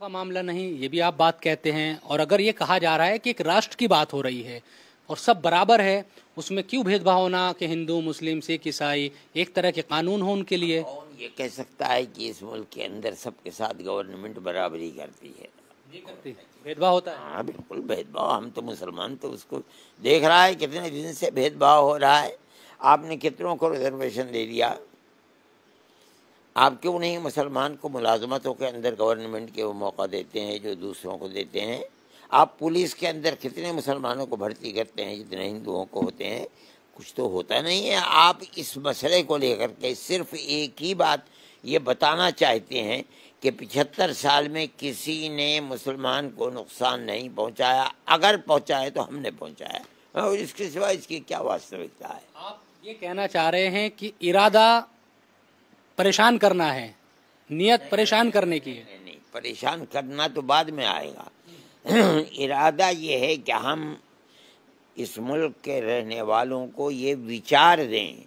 का मामला नहीं ये भी आप बात कहते हैं और अगर ये कहा जा रहा है कि एक राष्ट्र की बात हो रही है और सब बराबर है उसमें क्यों भेदभाव होना कि हिंदू मुस्लिम सिख ईसाई एक तरह के कानून हो उनके लिए ये कह सकता है कि इस मुल्क के अंदर सबके साथ गवर्नमेंट बराबरी करती है भेदभाव होता है हाँ बिल्कुल भेदभाव हम तो मुसलमान तो उसको देख रहा है कितने दिन से भेदभाव हो रहा है आपने कितनों को रिजर्वेशन दे दिया आप क्यों नहीं मुसलमान को मुलाजमतों के अंदर गवर्नमेंट के वो मौका देते हैं जो दूसरों को देते हैं आप पुलिस के अंदर कितने मुसलमानों को भर्ती करते हैं जितने हिंदुओं को होते हैं कुछ तो होता नहीं है आप इस मसले को लेकर के सिर्फ एक ही बात ये बताना चाहते हैं कि पिछहत्तर साल में किसी ने मुसलमान को नुकसान नहीं पहुंचाया अगर पहुंचाए तो हमने पहुंचाया और इसके सिवा इसकी क्या वास्तविकता है आप ये कहना चाह रहे हैं कि इरादा परेशान करना है नियत परेशान करने की है नहीं परेशान करना तो बाद में आएगा इरादा ये है कि हम इस मुल्क के रहने वालों को ये विचार दें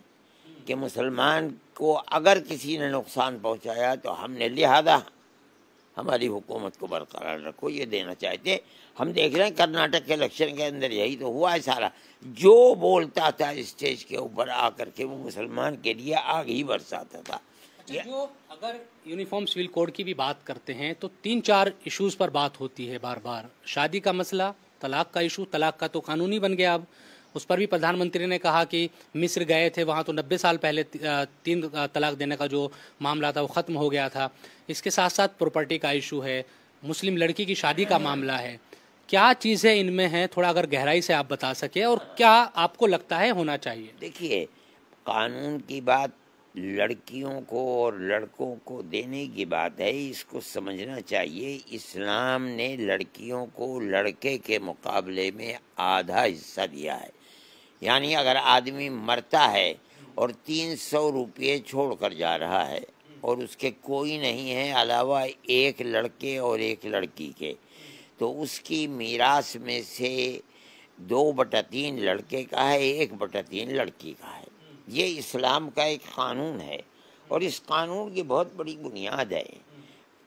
कि मुसलमान को अगर किसी ने नुकसान पहुंचाया तो हमने लिहाजा हमारी हुकूमत को बरकरार रखो ये देना चाहते हम देख रहे हैं कर्नाटक के इलेक्शन के अंदर यही तो हुआ है सारा जो बोलता था स्टेज के ऊपर आकर के वो मुसलमान के लिए आग ही बरसाता था अच्छा, जो अगर यूनिफॉर्म सिविल कोड की भी बात करते हैं तो तीन चार इश्यूज पर बात होती है बार बार शादी का मसला तलाक का इशू तलाक का तो कानूनी बन गया अब उस पर भी प्रधानमंत्री ने कहा कि मिस्र गए थे वहाँ तो नब्बे साल पहले तीन तलाक देने का जो मामला था वो ख़त्म हो गया था इसके साथ साथ प्रॉपर्टी का इशू है मुस्लिम लड़की की शादी का मामला है क्या चीज़ें इनमें हैं थोड़ा अगर गहराई से आप बता सके और क्या आपको लगता है होना चाहिए देखिए कानून की बात लड़कियों को और लड़कों को देने की बात है इसको समझना चाहिए इस्लाम ने लड़कियों को लड़के के मुकाबले में आधा हिस्सा दिया है यानी अगर आदमी मरता है और तीन सौ रुपये छोड़ कर जा रहा है और उसके कोई नहीं है अलावा एक लड़के और एक लड़की के तो उसकी मीरास में से दो बटा तीन लड़के का है एक बटा तीन लड़की का है ये इस्लाम का एक कानून है और इस कानून की बहुत बड़ी बुनियाद है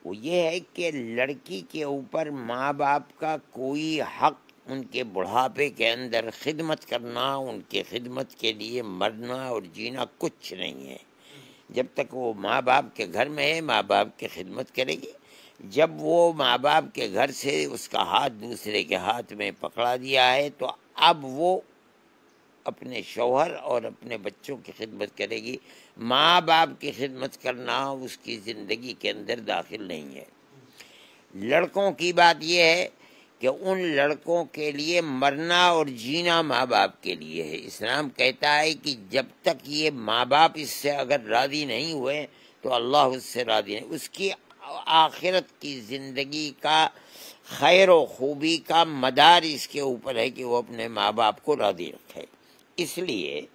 वो ये है कि लड़की के ऊपर माँ बाप का कोई हक उनके बुढ़ापे के अंदर खिदमत करना उनके खिदमत के लिए मरना और जीना कुछ नहीं है जब तक वो माँ बाप के घर में है माँ बाप की खिदमत करेगी जब वो माँ बाप के घर से उसका हाथ दूसरे के हाथ में पकड़ा दिया है तो अब वो अपने शोहर और अपने बच्चों की खिदमत करेगी माँ बाप की खिदमत करना उसकी ज़िंदगी के अंदर दाखिल नहीं है लड़कों की बात यह है कि उन लड़कों के लिए मरना और जीना माँ बाप के लिए है इस्लाम कहता है कि जब तक ये माँ बाप इससे अगर राज़ी नहीं हुए तो अल्लाह उससे राज़ी नहीं उसकी आखिरत की ज़िंदगी का खैर व खूबी का मदार इसके ऊपर है कि वो अपने माँ बाप को राज़ी रखे इसलिए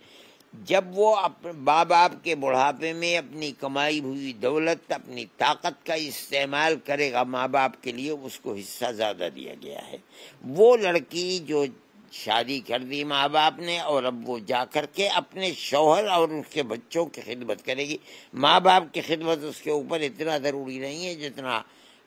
जब वो अपने माँ बाप के बुढ़ापे में अपनी कमाई हुई दौलत अपनी ताकत का इस्तेमाल करेगा माँ बाप के लिए उसको हिस्सा ज़्यादा दिया गया है वो लड़की जो शादी कर दी माँ बाप ने और अब वो जा कर के अपने शौहर और उसके बच्चों की खिदमत करेगी माँ बाप की खिदमत उसके ऊपर इतना ज़रूरी नहीं है जितना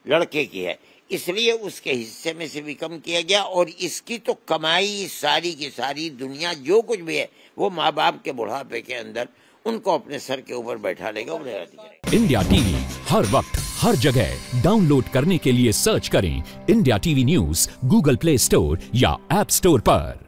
लड़के की है इसलिए उसके हिस्से में से भी कम किया गया और इसकी तो कमाई सारी की सारी दुनिया जो कुछ भी है वो माँ बाप के बुढ़ापे के अंदर उनको अपने सर के ऊपर बैठा लेगा उन्हें इंडिया टीवी हर वक्त हर जगह डाउनलोड करने के लिए सर्च करें India TV news Google Play Store या एप स्टोर पर